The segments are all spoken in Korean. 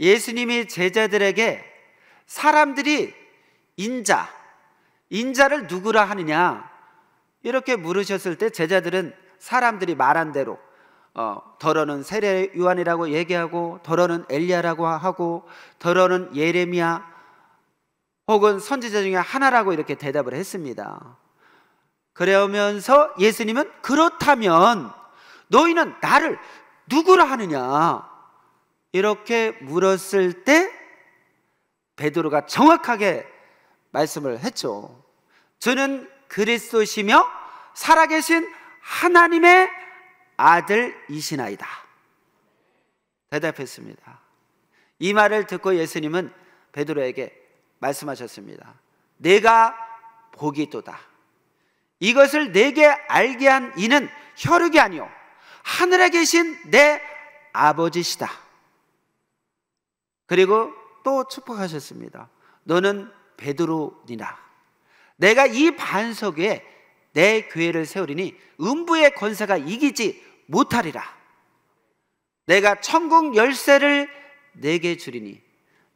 예수님이 제자들에게 사람들이 인자, 인자를 누구라 하느냐 이렇게 물으셨을 때 제자들은 사람들이 말한 대로 어, 더러는 세례 요한이라고 얘기하고 더러는 엘리야라고 하고 더러는 예레미야 혹은 선지자 중에 하나라고 이렇게 대답을 했습니다. 그러면서 예수님은 그렇다면 너희는 나를 누구라 하느냐? 이렇게 물었을 때 베드로가 정확하게 말씀을 했죠. 저는 그리스도시며 살아계신 하나님의 아들이시나이다. 대답했습니다. 이 말을 듣고 예수님은 베드로에게 말씀하셨습니다. 내가 복이도다. 이것을 내게 알게 한 이는 혈육이 아니요 하늘에 계신 내 아버지시다. 그리고 또 축복하셨습니다. 너는 베드로니라. 내가 이 반석에 내 교회를 세우리니 음부의 권세가 이기지 못하리라. 내가 천국 열쇠를 내게 주리니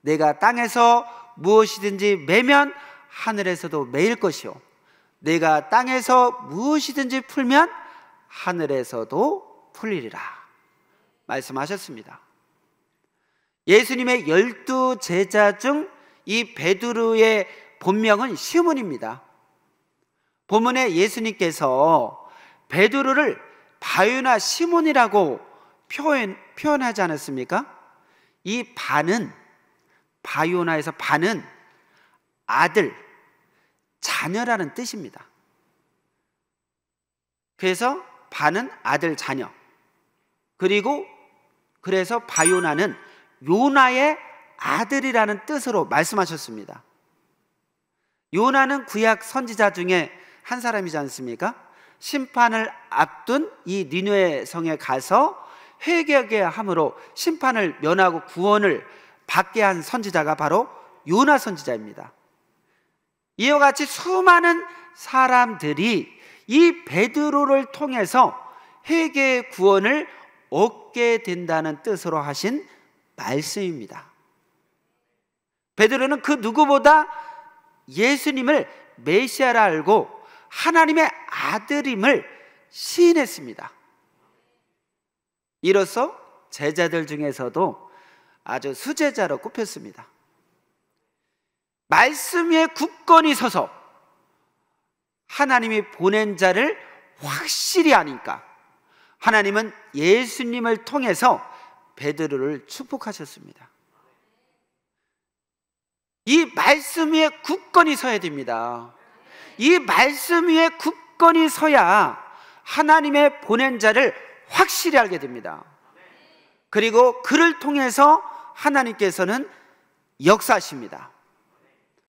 내가 땅에서 무엇이든지 매면 하늘에서도 매일 것이요 내가 땅에서 무엇이든지 풀면 하늘에서도 풀리리라 말씀하셨습니다. 예수님의 열두 제자 중 이 베드로의 본명은 시몬입니다. 본문에 예수님께서 베드로를 바요나 시몬이라고 표현, 표현하지 않았습니까? 이 반은 바요나에서 반은 아들, 자녀라는 뜻입니다. 그래서 반은 아들, 자녀. 그리고 그래서 바요나는 요나의 아들이라는 뜻으로 말씀하셨습니다. 요나는 구약 선지자 중에 한 사람이지 않습니까? 심판을 앞둔 이 니누의 성에 가서 회개하게 함으로 심판을 면하고 구원을 받게 한 선지자가 바로 요나 선지자입니다. 이와 같이 수많은 사람들이 이 베드로를 통해서 회개의 구원을 얻게 된다는 뜻으로 하신 말씀입니다. 베드로는 그 누구보다 예수님을 메시아라 알고 하나님의 아들임을 시인했습니다. 이로써 제자들 중에서도 아주 수제자로 꼽혔습니다. 말씀의 굳건히 서서 하나님이 보낸 자를 확실히 아니까 하나님은 예수님을 통해서 베드로를 축복하셨습니다. 이 말씀 위에 굳건히 서야 됩니다. 이 말씀 위에 굳건히 서야 하나님의 보낸 자를 확실히 알게 됩니다. 그리고 그를 통해서 하나님께서는 역사십니다